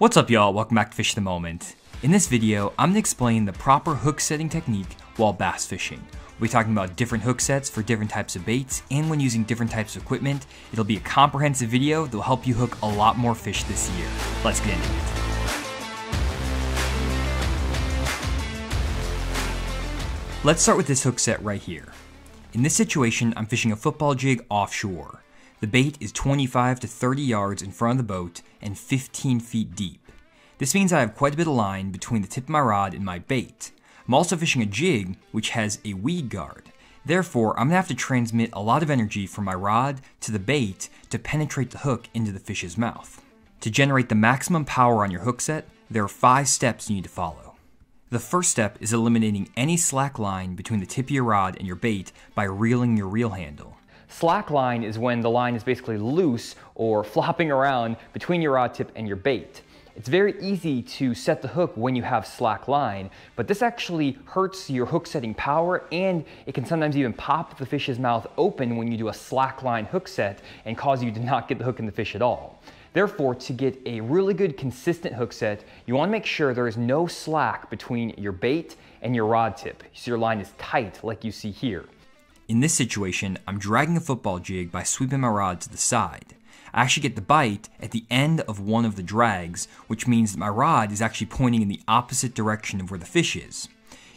What's up y'all, welcome back to Fish the Moment. In this video, I'm gonna explain the proper hook setting technique while bass fishing. We'll be talking about different hook sets for different types of baits, and when using different types of equipment, it'll be a comprehensive video that'll help you hook a lot more fish this year. Let's get into it. Let's start with this hook set right here. In this situation, I'm fishing a football jig offshore. The bait is 25 to 30 yards in front of the boat and 15 feet deep. This means I have quite a bit of line between the tip of my rod and my bait. I'm also fishing a jig which has a weed guard. Therefore, I'm going to have to transmit a lot of energy from my rod to the bait to penetrate the hook into the fish's mouth. To generate the maximum power on your hook set, there are five steps you need to follow. The first step is eliminating any slack line between the tip of your rod and your bait by reeling your reel handle. Slack line is when the line is basically loose or flopping around between your rod tip and your bait. It's very easy to set the hook when you have slack line, but this actually hurts your hook setting power and it can sometimes even pop the fish's mouth open when you do a slack line hook set and cause you to not get the hook in the fish at all. Therefore, to get a really good consistent hook set, you wanna make sure there is no slack between your bait and your rod tip, so your line is tight like you see here. In this situation, I'm dragging a football jig by sweeping my rod to the side. I actually get the bite at the end of one of the drags, which means that my rod is actually pointing in the opposite direction of where the fish is.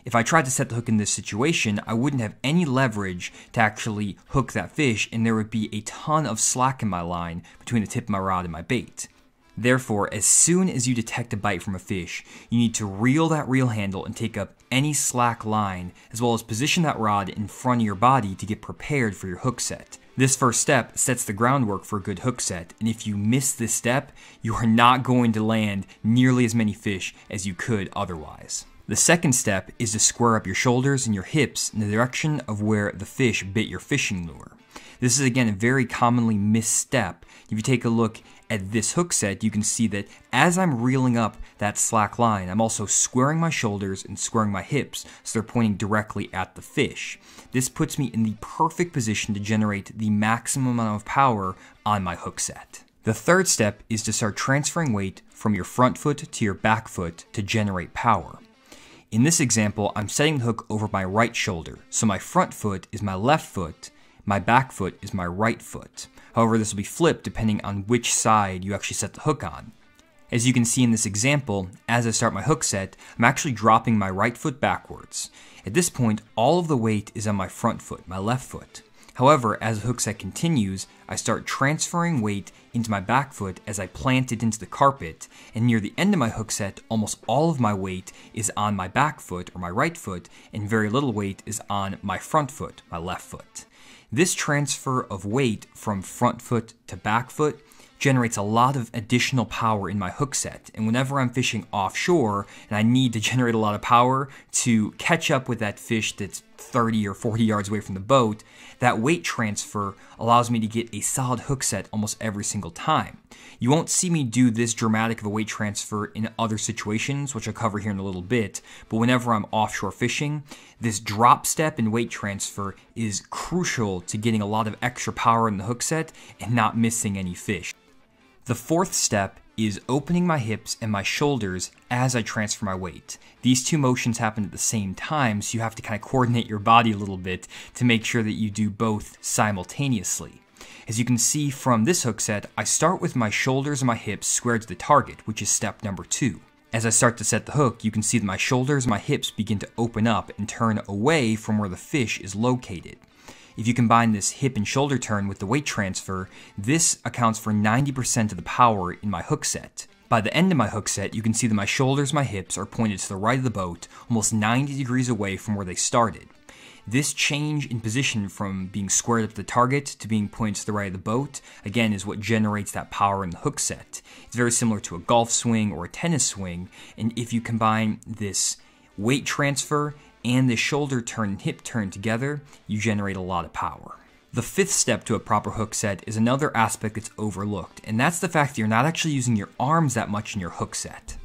If I tried to set the hook in this situation, I wouldn't have any leverage to actually hook that fish, and there would be a ton of slack in my line between the tip of my rod and my bait. Therefore, as soon as you detect a bite from a fish, you need to reel that reel handle and take up any slack line, as well as position that rod in front of your body to get prepared for your hook set. This first step sets the groundwork for a good hook set, and if you miss this step, you are not going to land nearly as many fish as you could otherwise. The second step is to square up your shoulders and your hips in the direction of where the fish bit your fishing lure. This is again a very commonly misstep. If you take a look at this hook set, you can see that as I'm reeling up that slack line, I'm also squaring my shoulders and squaring my hips, so they're pointing directly at the fish. This puts me in the perfect position to generate the maximum amount of power on my hook set. The third step is to start transferring weight from your front foot to your back foot to generate power. In this example, I'm setting the hook over my right shoulder, so my front foot is my left foot, my back foot is my right foot. However, this will be flipped depending on which side you actually set the hook on. As you can see in this example, as I start my hook set, I'm actually dropping my right foot backwards. At this point, all of the weight is on my front foot, my left foot. However, as the hook set continues, I start transferring weight into my back foot as I plant it into the carpet, and near the end of my hook set, almost all of my weight is on my back foot or my right foot, and very little weight is on my front foot, my left foot. This transfer of weight from front foot to back foot generates a lot of additional power in my hook set. And whenever I'm fishing offshore and I need to generate a lot of power to catch up with that fish that's 30 or 40 yards away from the boat, that weight transfer allows me to get a solid hook set almost every single time. You won't see me do this dramatic of a weight transfer in other situations, which I'll cover here in a little bit, but whenever I'm offshore fishing, this drop step and weight transfer is crucial to getting a lot of extra power in the hook set and not missing any fish. The fourth step is opening my hips and my shoulders as I transfer my weight. These two motions happen at the same time, so you have to kind of coordinate your body a little bit to make sure that you do both simultaneously. As you can see from this hook set, I start with my shoulders and my hips squared to the target, which is step number two. As I start to set the hook, you can see that my shoulders and my hips begin to open up and turn away from where the fish is located. If you combine this hip and shoulder turn with the weight transfer, this accounts for 90% of the power in my hook set. By the end of my hook set, you can see that my shoulders, my hips are pointed to the right of the boat, almost 90 degrees away from where they started. This change in position from being squared up to the target to being pointed to the right of the boat, again, is what generates that power in the hook set. It's very similar to a golf swing or a tennis swing, and if you combine this weight transfer and the shoulder turn and hip turn together, you generate a lot of power. The fifth step to a proper hook set is another aspect that's overlooked, and that's the fact that you're not actually using your arms that much in your hook set.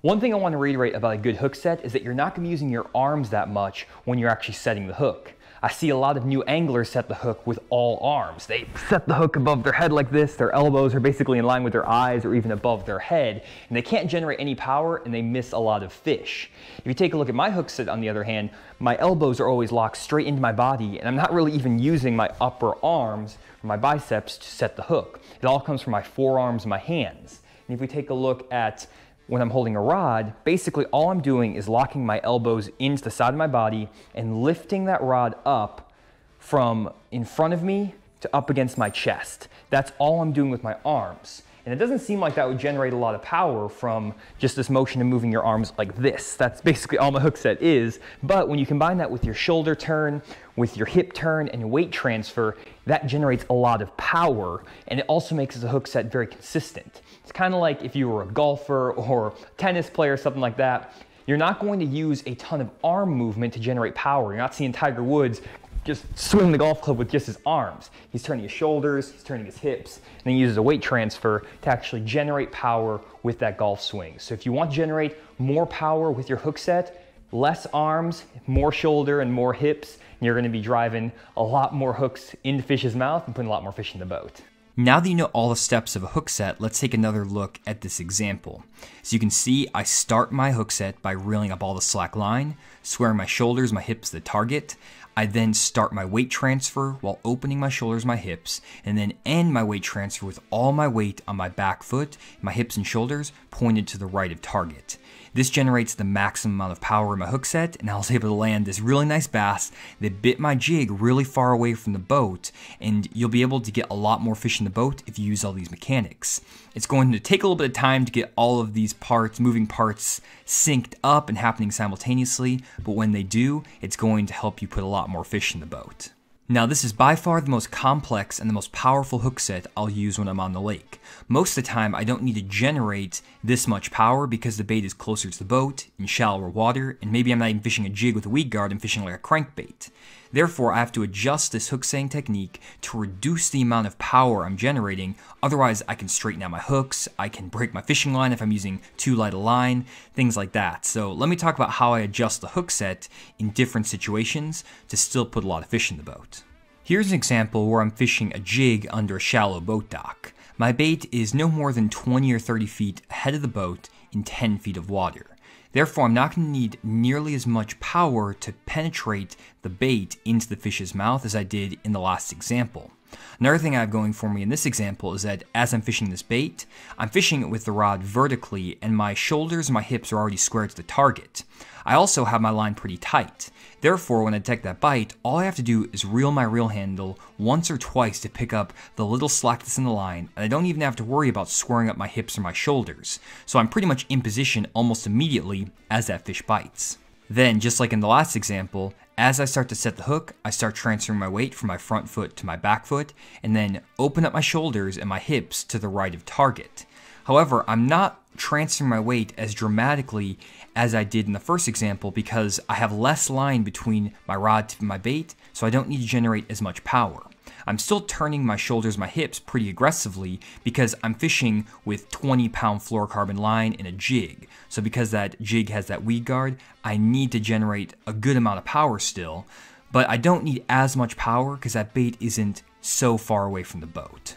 One thing I want to reiterate about a good hook set is that you're not going to be using your arms that much when you're actually setting the hook. I see a lot of new anglers set the hook with all arms. They set the hook above their head like this, their elbows are basically in line with their eyes or even above their head, and they can't generate any power and they miss a lot of fish. If you take a look at my hook set on the other hand, my elbows are always locked straight into my body and I'm not really even using my upper arms or my biceps to set the hook. It all comes from my forearms and my hands. And if we take a look at when I'm holding a rod, basically all I'm doing is locking my elbows into the side of my body and lifting that rod up from in front of me to up against my chest. That's all I'm doing with my arms. And it doesn't seem like that would generate a lot of power from just this motion of moving your arms like this. That's basically all my hook set is. But when you combine that with your shoulder turn, with your hip turn and weight transfer, that generates a lot of power. And it also makes the hook set very consistent kind of like if you were a golfer or tennis player, something like that. You're not going to use a ton of arm movement to generate power. You're not seeing Tiger Woods just swing the golf club with just his arms. He's turning his shoulders, he's turning his hips, and he uses a weight transfer to actually generate power with that golf swing. So if you want to generate more power with your hook set, less arms, more shoulder, and more hips, and you're gonna be driving a lot more hooks into fish's mouth and putting a lot more fish in the boat. Now that you know all the steps of a hook set, let's take another look at this example. So you can see I start my hook set by reeling up all the slack line, squaring my shoulders, my hips, the target. I then start my weight transfer while opening my shoulders, my hips, and then end my weight transfer with all my weight on my back foot, my hips and shoulders pointed to the right of target. This generates the maximum amount of power in my hook set, and I was able to land this really nice bass that bit my jig really far away from the boat, and you'll be able to get a lot more fish in the boat if you use all these mechanics. It's going to take a little bit of time to get all of these parts, moving parts, synced up and happening simultaneously, but when they do, it's going to help you put a lot more fish in the boat. Now this is by far the most complex and the most powerful hook set I'll use when I'm on the lake. Most of the time I don't need to generate this much power because the bait is closer to the boat, in shallower water, and maybe I'm not even fishing a jig with a weed guard, I'm fishing like a crankbait. Therefore, I have to adjust this hook setting technique to reduce the amount of power I'm generating, otherwise I can straighten out my hooks, I can break my fishing line if I'm using too light a line, things like that. So let me talk about how I adjust the hook set in different situations to still put a lot of fish in the boat. Here's an example where I'm fishing a jig under a shallow boat dock. My bait is no more than 20 or 30 feet ahead of the boat in 10 feet of water. Therefore, I'm not going to need nearly as much power to penetrate the bait into the fish's mouth as I did in the last example. Another thing I have going for me in this example is that as I'm fishing this bait, I'm fishing it with the rod vertically and my shoulders and my hips are already squared to the target. I also have my line pretty tight. Therefore, when I take that bite, all I have to do is reel my reel handle once or twice to pick up the little slack that's in the line, and I don't even have to worry about squaring up my hips or my shoulders. So I'm pretty much in position almost immediately as that fish bites. Then, just like in the last example, as I start to set the hook, I start transferring my weight from my front foot to my back foot, and then open up my shoulders and my hips to the right of target. However, I'm not transferring my weight as dramatically as I did in the first example because I have less line between my rod tip and my bait, so I don't need to generate as much power. I'm still turning my shoulders, my hips pretty aggressively because I'm fishing with 20 pound fluorocarbon line and a jig. So because that jig has that weed guard, I need to generate a good amount of power still, but I don't need as much power because that bait isn't so far away from the boat.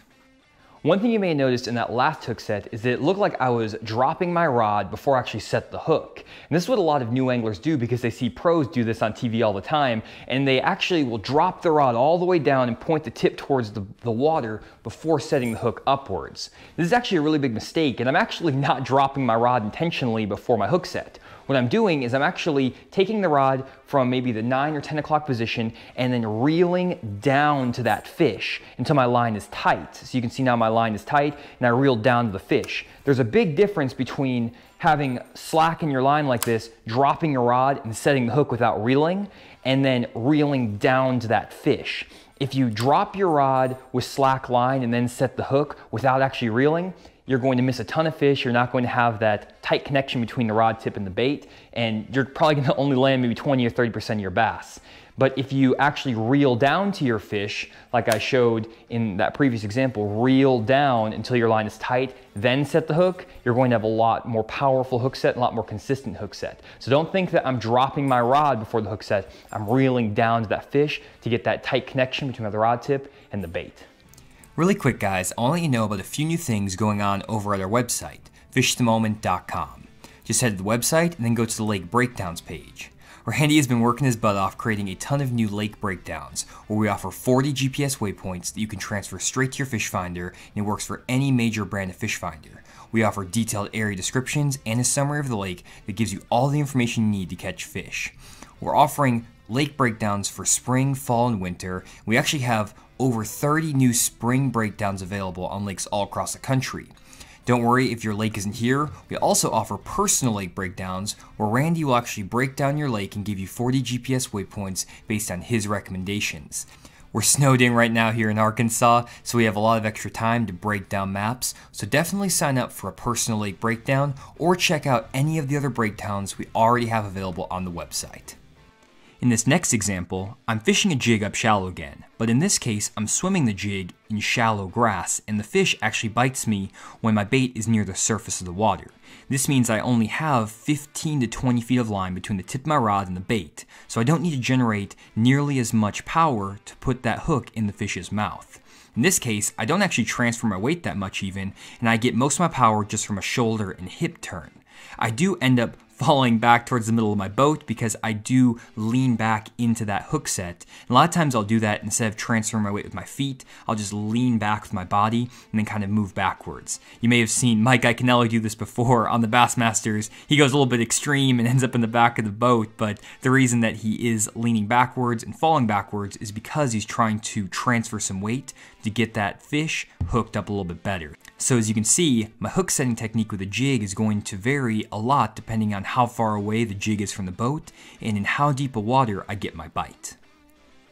One thing you may have noticed in that last hook set is that it looked like I was dropping my rod before I actually set the hook. And this is what a lot of new anglers do because they see pros do this on TV all the time, and they actually will drop the rod all the way down and point the tip towards the, the water before setting the hook upwards. This is actually a really big mistake, and I'm actually not dropping my rod intentionally before my hook set. What I'm doing is I'm actually taking the rod from maybe the nine or 10 o'clock position and then reeling down to that fish until my line is tight. So you can see now my line is tight and I reeled down to the fish. There's a big difference between having slack in your line like this, dropping your rod and setting the hook without reeling, and then reeling down to that fish. If you drop your rod with slack line and then set the hook without actually reeling, you're going to miss a ton of fish. You're not going to have that tight connection between the rod tip and the bait, and you're probably going to only land maybe 20 or 30% of your bass. But if you actually reel down to your fish, like I showed in that previous example, reel down until your line is tight, then set the hook, you're going to have a lot more powerful hook set, a lot more consistent hook set. So don't think that I'm dropping my rod before the hook set. I'm reeling down to that fish to get that tight connection between the rod tip and the bait. Really quick guys, I want to let you know about a few new things going on over at our website, fishthemoment.com. Just head to the website and then go to the lake breakdowns page. Randy has been working his butt off creating a ton of new lake breakdowns, where we offer 40 GPS waypoints that you can transfer straight to your fish finder, and it works for any major brand of fish finder. We offer detailed area descriptions and a summary of the lake that gives you all the information you need to catch fish. We're offering lake breakdowns for spring, fall, and winter. We actually have over 30 new spring breakdowns available on lakes all across the country. Don't worry if your lake isn't here, we also offer personal lake breakdowns where Randy will actually break down your lake and give you 40 GPS waypoints based on his recommendations. We're snowed in right now here in Arkansas, so we have a lot of extra time to break down maps, so definitely sign up for a personal lake breakdown or check out any of the other breakdowns we already have available on the website. In this next example, I'm fishing a jig up shallow again, but in this case, I'm swimming the jig in shallow grass and the fish actually bites me when my bait is near the surface of the water. This means I only have 15 to 20 feet of line between the tip of my rod and the bait, so I don't need to generate nearly as much power to put that hook in the fish's mouth. In this case, I don't actually transfer my weight that much even, and I get most of my power just from a shoulder and hip turn. I do end up falling back towards the middle of my boat because I do lean back into that hook set. And a lot of times I'll do that instead of transferring my weight with my feet, I'll just lean back with my body and then kind of move backwards. You may have seen Mike Iaconelli do this before on the Bassmasters. He goes a little bit extreme and ends up in the back of the boat, but the reason that he is leaning backwards and falling backwards is because he's trying to transfer some weight to get that fish hooked up a little bit better. So as you can see, my hook setting technique with a jig is going to vary a lot depending on how far away the jig is from the boat and in how deep of water I get my bite.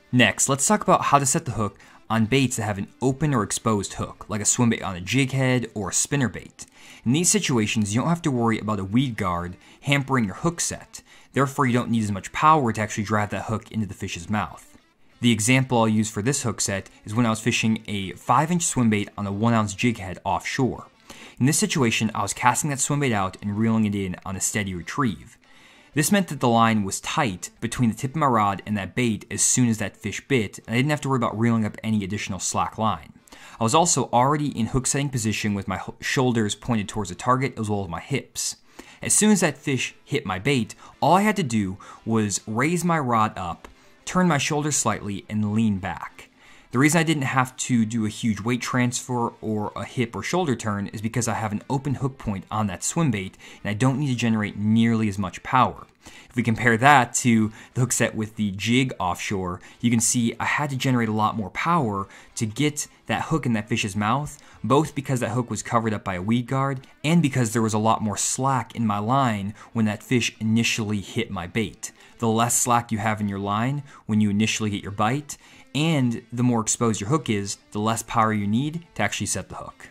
Next, let's talk about how to set the hook on baits that have an open or exposed hook, like a swim bait on a jig head or a spinner bait. In these situations, you don't have to worry about a weed guard hampering your hook set, therefore you don't need as much power to actually drive that hook into the fish's mouth. The example I'll use for this hook set is when I was fishing a 5 inch swim bait on a 1 ounce jig head offshore. In this situation, I was casting that swim bait out and reeling it in on a steady retrieve. This meant that the line was tight between the tip of my rod and that bait as soon as that fish bit, and I didn't have to worry about reeling up any additional slack line. I was also already in hook setting position with my shoulders pointed towards the target as well as my hips. As soon as that fish hit my bait, all I had to do was raise my rod up turn my shoulders slightly, and lean back. The reason I didn't have to do a huge weight transfer or a hip or shoulder turn is because I have an open hook point on that swim bait and I don't need to generate nearly as much power. If we compare that to the hook set with the jig offshore, you can see I had to generate a lot more power to get that hook in that fish's mouth, both because that hook was covered up by a weed guard and because there was a lot more slack in my line when that fish initially hit my bait the less slack you have in your line when you initially get your bite, and the more exposed your hook is, the less power you need to actually set the hook.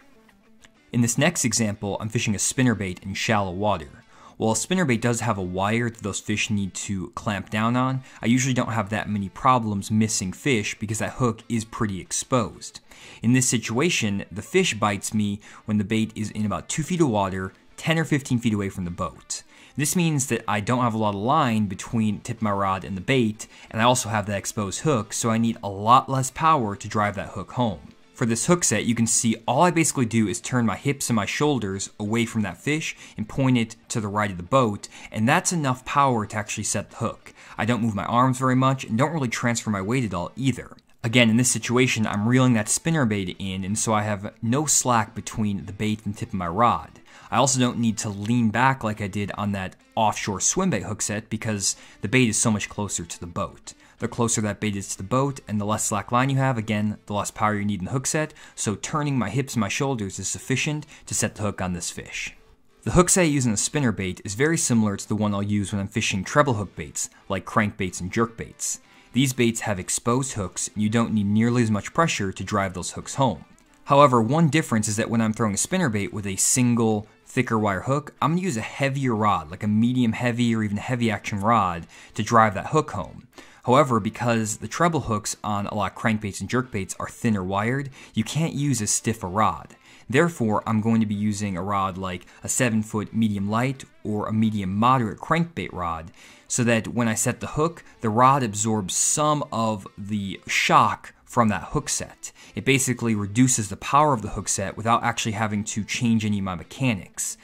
In this next example, I'm fishing a spinnerbait in shallow water. While a spinnerbait does have a wire that those fish need to clamp down on, I usually don't have that many problems missing fish because that hook is pretty exposed. In this situation, the fish bites me when the bait is in about 2 feet of water, 10 or 15 feet away from the boat. This means that I don't have a lot of line between tip my rod and the bait, and I also have that exposed hook, so I need a lot less power to drive that hook home. For this hook set, you can see all I basically do is turn my hips and my shoulders away from that fish and point it to the right of the boat, and that's enough power to actually set the hook. I don't move my arms very much and don't really transfer my weight at all either. Again, in this situation, I'm reeling that spinner bait in, and so I have no slack between the bait and the tip of my rod. I also don't need to lean back like I did on that offshore swim bait hook set because the bait is so much closer to the boat. The closer that bait is to the boat and the less slack line you have, again, the less power you need in the hook set, so turning my hips and my shoulders is sufficient to set the hook on this fish. The hook set I use in the spinner bait is very similar to the one I'll use when I'm fishing treble hook baits, like crankbaits and jerkbaits. These baits have exposed hooks, and you don't need nearly as much pressure to drive those hooks home. However, one difference is that when I'm throwing a spinnerbait with a single thicker wire hook, I'm gonna use a heavier rod, like a medium heavy or even heavy action rod, to drive that hook home. However, because the treble hooks on a lot of crankbaits and jerkbaits are thinner wired, you can't use as stiff a rod. Therefore, I'm going to be using a rod like a 7 foot medium light or a medium moderate crankbait rod so that when I set the hook, the rod absorbs some of the shock from that hook set. It basically reduces the power of the hook set without actually having to change any of my mechanics.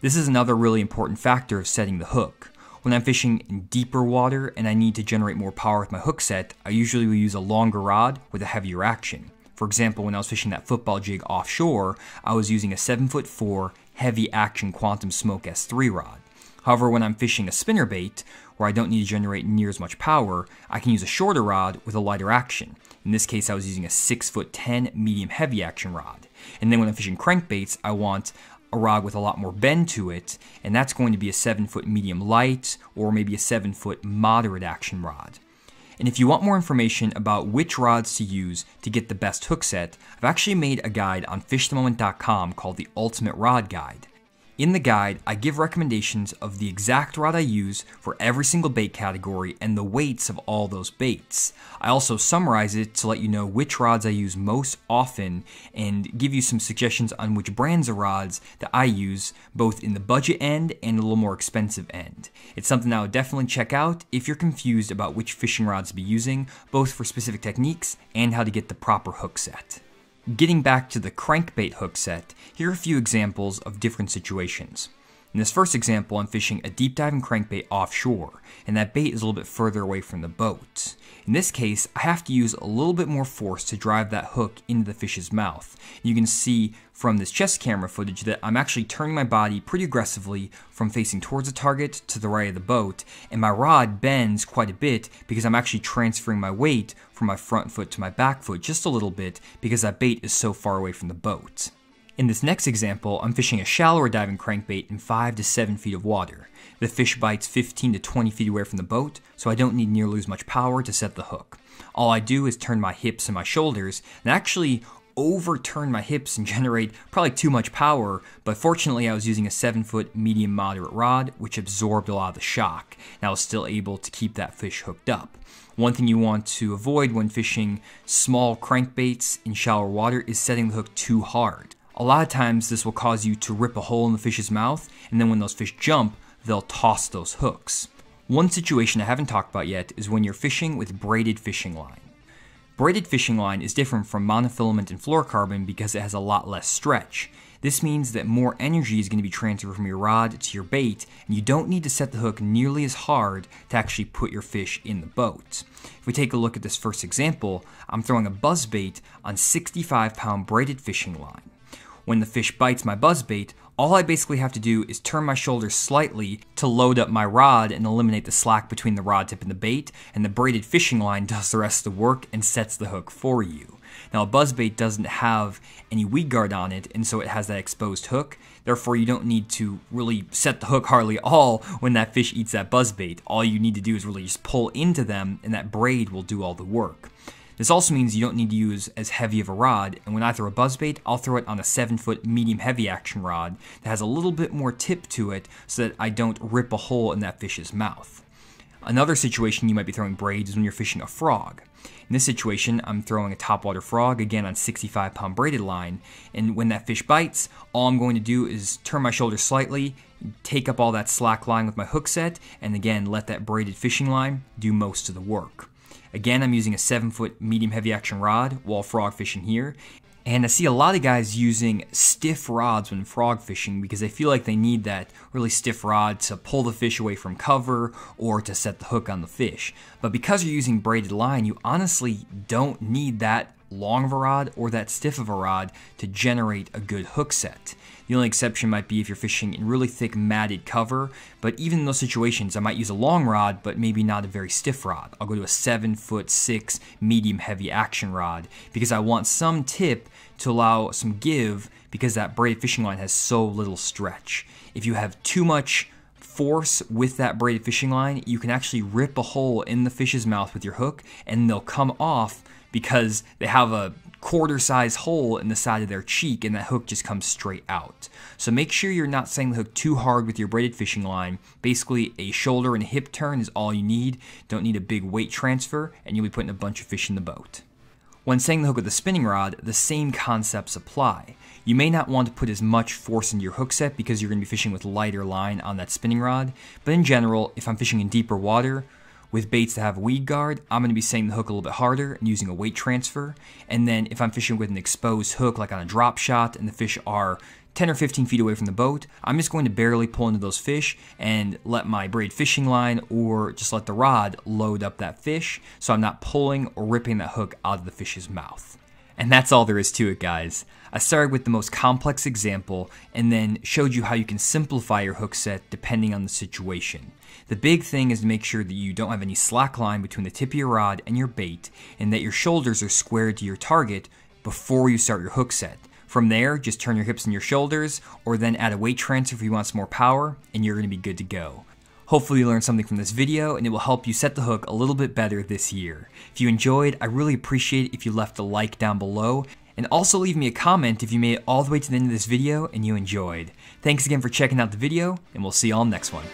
This is another really important factor of setting the hook. When I'm fishing in deeper water and I need to generate more power with my hook set, I usually will use a longer rod with a heavier action. For example, when I was fishing that football jig offshore, I was using a 7 foot 4 heavy action Quantum Smoke S3 rod. However, when I'm fishing a spinnerbait, where I don't need to generate near as much power, I can use a shorter rod with a lighter action. In this case, I was using a 6 foot 10 medium heavy action rod. And then when I'm fishing crankbaits, I want a rod with a lot more bend to it, and that's going to be a 7 foot medium light or maybe a 7 foot moderate action rod. And if you want more information about which rods to use to get the best hook set, I've actually made a guide on fishthemoment.com called the Ultimate Rod Guide. In the guide, I give recommendations of the exact rod I use for every single bait category and the weights of all those baits. I also summarize it to let you know which rods I use most often and give you some suggestions on which brands of rods that I use both in the budget end and a little more expensive end. It's something I would definitely check out if you're confused about which fishing rods to be using, both for specific techniques and how to get the proper hook set. Getting back to the crankbait hook set, here are a few examples of different situations. In this first example, I'm fishing a deep diving crankbait offshore, and that bait is a little bit further away from the boat. In this case, I have to use a little bit more force to drive that hook into the fish's mouth. You can see from this chest camera footage that I'm actually turning my body pretty aggressively from facing towards the target to the right of the boat, and my rod bends quite a bit because I'm actually transferring my weight from my front foot to my back foot just a little bit because that bait is so far away from the boat. In this next example, I'm fishing a shallower diving crankbait in 5 to 7 feet of water. The fish bites 15 to 20 feet away from the boat, so I don't need nearly as much power to set the hook. All I do is turn my hips and my shoulders, and actually overturn my hips and generate probably too much power, but fortunately I was using a 7 foot medium moderate rod, which absorbed a lot of the shock, and I was still able to keep that fish hooked up. One thing you want to avoid when fishing small crankbaits in shallow water is setting the hook too hard. A lot of times, this will cause you to rip a hole in the fish's mouth, and then when those fish jump, they'll toss those hooks. One situation I haven't talked about yet is when you're fishing with braided fishing line. Braided fishing line is different from monofilament and fluorocarbon because it has a lot less stretch. This means that more energy is going to be transferred from your rod to your bait, and you don't need to set the hook nearly as hard to actually put your fish in the boat. If we take a look at this first example, I'm throwing a buzz bait on 65 pound braided fishing line when the fish bites my buzzbait, all I basically have to do is turn my shoulder slightly to load up my rod and eliminate the slack between the rod tip and the bait, and the braided fishing line does the rest of the work and sets the hook for you. Now, a buzzbait doesn't have any weed guard on it, and so it has that exposed hook. Therefore, you don't need to really set the hook hardly at all when that fish eats that buzzbait. All you need to do is really just pull into them, and that braid will do all the work. This also means you don't need to use as heavy of a rod, and when I throw a buzzbait, I'll throw it on a 7 foot medium heavy action rod that has a little bit more tip to it so that I don't rip a hole in that fish's mouth. Another situation you might be throwing braids is when you're fishing a frog. In this situation, I'm throwing a topwater frog again on 65 pound braided line, and when that fish bites, all I'm going to do is turn my shoulder slightly, take up all that slack line with my hook set, and again let that braided fishing line do most of the work. Again, I'm using a 7 foot medium heavy action rod while frog fishing here. And I see a lot of guys using stiff rods when frog fishing because they feel like they need that really stiff rod to pull the fish away from cover or to set the hook on the fish. But because you're using braided line, you honestly don't need that long of a rod or that stiff of a rod to generate a good hook set. The only exception might be if you're fishing in really thick matted cover, but even in those situations, I might use a long rod, but maybe not a very stiff rod. I'll go to a seven foot six medium heavy action rod because I want some tip to allow some give because that braided fishing line has so little stretch. If you have too much force with that braided fishing line, you can actually rip a hole in the fish's mouth with your hook and they'll come off because they have a quarter size hole in the side of their cheek and that hook just comes straight out. So make sure you're not setting the hook too hard with your braided fishing line. Basically a shoulder and hip turn is all you need. Don't need a big weight transfer and you'll be putting a bunch of fish in the boat. When setting the hook with a spinning rod, the same concepts apply. You may not want to put as much force into your hook set because you're going to be fishing with lighter line on that spinning rod, but in general, if I'm fishing in deeper water, with baits that have weed guard, I'm going to be setting the hook a little bit harder and using a weight transfer. And then if I'm fishing with an exposed hook, like on a drop shot, and the fish are 10 or 15 feet away from the boat, I'm just going to barely pull into those fish and let my braid fishing line or just let the rod load up that fish so I'm not pulling or ripping that hook out of the fish's mouth. And that's all there is to it, guys. I started with the most complex example and then showed you how you can simplify your hook set depending on the situation. The big thing is to make sure that you don't have any slack line between the tip of your rod and your bait and that your shoulders are squared to your target before you start your hook set. From there, just turn your hips and your shoulders or then add a weight transfer if you want some more power and you're going to be good to go. Hopefully you learned something from this video and it will help you set the hook a little bit better this year. If you enjoyed, I really appreciate it if you left a like down below and also leave me a comment if you made it all the way to the end of this video and you enjoyed. Thanks again for checking out the video and we'll see y'all next one.